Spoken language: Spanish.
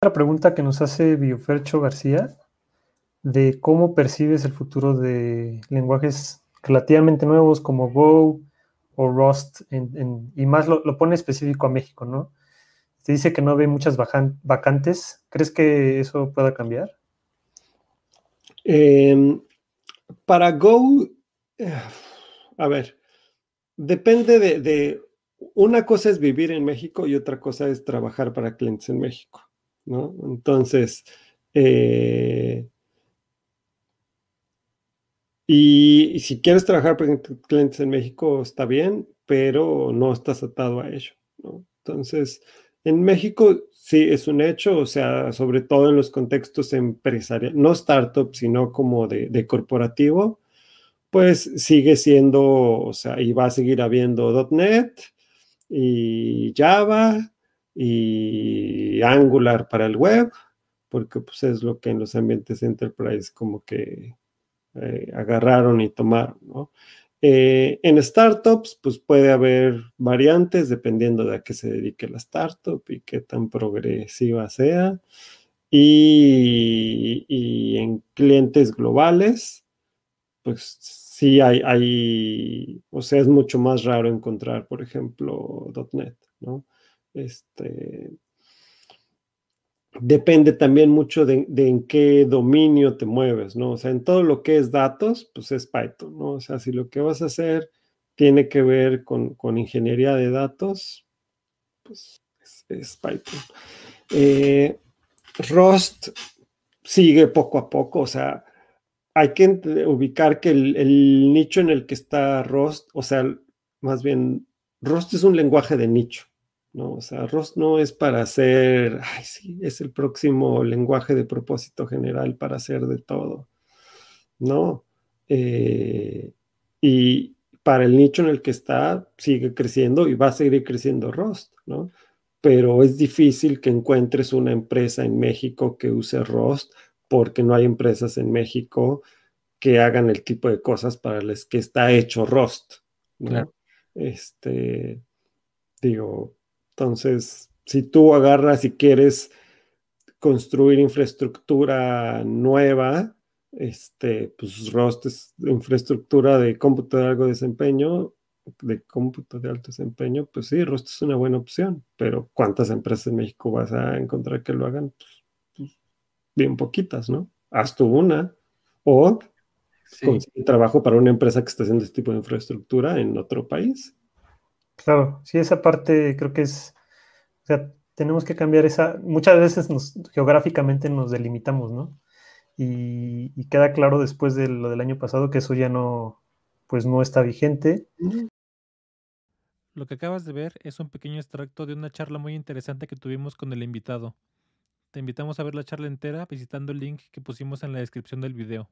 otra pregunta que nos hace Biofercho García de cómo percibes el futuro de lenguajes relativamente nuevos como Go o Rust, y más lo, pone específico a México, ¿no? Se dice que no ve muchas vacantes. ¿Crees que eso pueda cambiar? Em, para Go, eh, a ver, depende de, una cosa es vivir en México y otra cosa es trabajar para clientes en México. Entonces, eh, y, si quieres trabajar con clientes en México, está bien, pero no estás atado a ello, Entonces, en México sí es un hecho, o sea, sobre todo en los contextos empresariales, no startup, sino como de, de corporativo, pues sigue siendo, o sea, y va a seguir habiendo .NET y Java y Angular para el web, porque pues es lo que en los ambientes enterprise como que eh, agarraron y tomaron, ¿no? Eh, en startups, pues puede haber variantes dependiendo de a qué se dedique la startup y qué tan progresiva sea. Y, en clientes globales, pues sí hay, hay, o sea, es mucho más raro encontrar, por ejemplo, .NET, ¿no? Este, depende también mucho de, en qué dominio te mueves, ¿no? O sea, en todo lo que es datos, pues es Python, ¿no? O sea, si lo que vas a hacer tiene que ver con, ingeniería de datos, pues es, Python. Eh, Rust sigue poco a poco, o sea, hay que ubicar que el, el nicho en el que está Rust, o sea, más bien, Rust es un lenguaje de nicho. ¿no? O sea, ROST no es para hacer, ay, sí, es el próximo lenguaje de propósito general para hacer de todo, ¿no? Eh, y para el nicho en el que está, sigue creciendo y va a seguir creciendo ROST, ¿no? Pero es difícil que encuentres una empresa en México que use Rust porque no hay empresas en México que hagan el tipo de cosas para las que está hecho Rust. Este, digo, entonces, si tú agarras y quieres construir infraestructura nueva, este, pues ROST es infraestructura de cómputo de algo desempeño, de cómputo de alto desempeño, pues sí, ROST es una buena opción, pero ¿cuántas empresas en México vas a encontrar que lo hagan? Pues, pues bien poquitas, ¿no? Haz tú una o consigue trabajo para una empresa que está haciendo este tipo de infraestructura en otro país. Claro, sí, esa parte creo que es, o sea, tenemos que cambiar esa, muchas veces nos, geográficamente nos delimitamos, ¿no? Y, y, queda claro después de lo del año pasado que eso ya no, pues no está vigente. Lo que acabas de ver es un pequeño extracto de una charla muy interesante que tuvimos con el invitado. Te invitamos a ver la charla entera visitando el link que pusimos en la descripción del video.